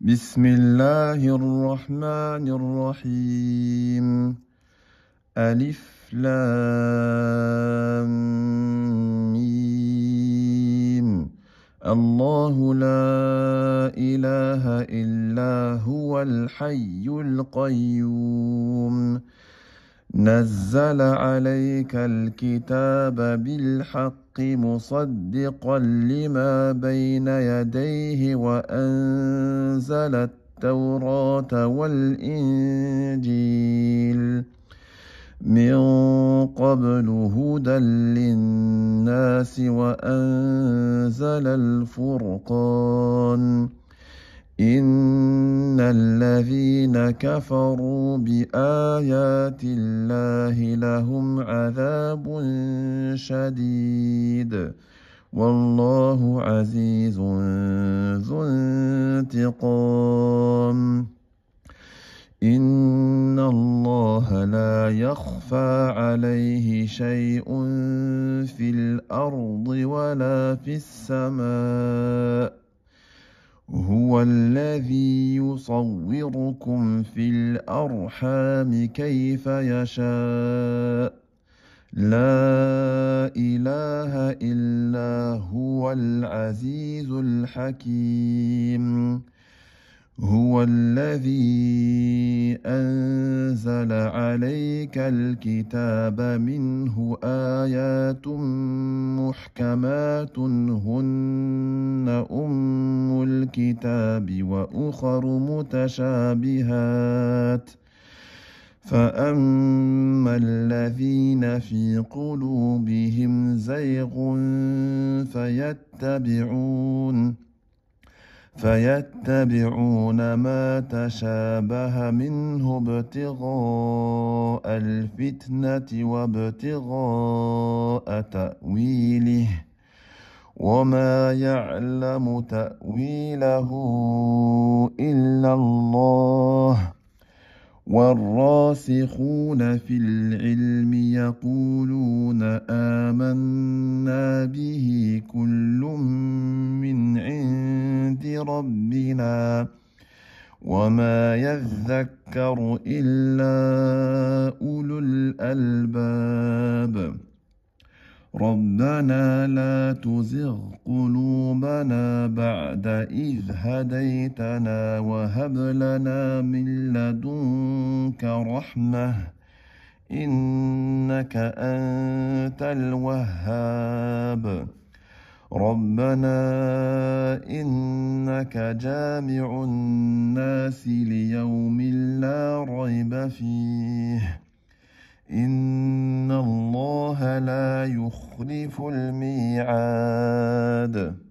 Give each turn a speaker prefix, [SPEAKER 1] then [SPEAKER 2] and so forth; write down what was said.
[SPEAKER 1] بسم الله الرحمن الرحيم ألف لام ميم الله لا إله إلا هو الحي القيوم نزل عليك الكتاب بالحق مصدقا لما بين يديه وانزل التوراه والانجيل من قبل هدى للناس وانزل الفرقان إن الذين كفروا بآيات الله لهم عذاب شديد والله عزيز ذو انتقام إن الله لا يخفى عليه شيء في الأرض ولا في السماء هو الذي يصوركم في الأرحام كيف يشاء لا إله إلا هو العزيز الحكيم هو الذي أنزل عليك الكتاب منه آيات محكمات هن أم الكتاب واخر متشابهات فاما الذين في قلوبهم زيغ فيتبعون فيتبعون ما تشابه منه ابتغاء الفتنه وابتغاء تاويله وما يعلم تاويله الا الله والراسخون في العلم يقولون امنا به كل من عند ربنا وما يذكر الا اولو الالباب ربنا لا تزغ قلوبنا بعد إذ هديتنا وهب لنا من لدنك رحمة إنك أنت الوهاب ربنا إنك جامع الناس ليوم لا ريب فيه إن الله لا يخلف الميعاد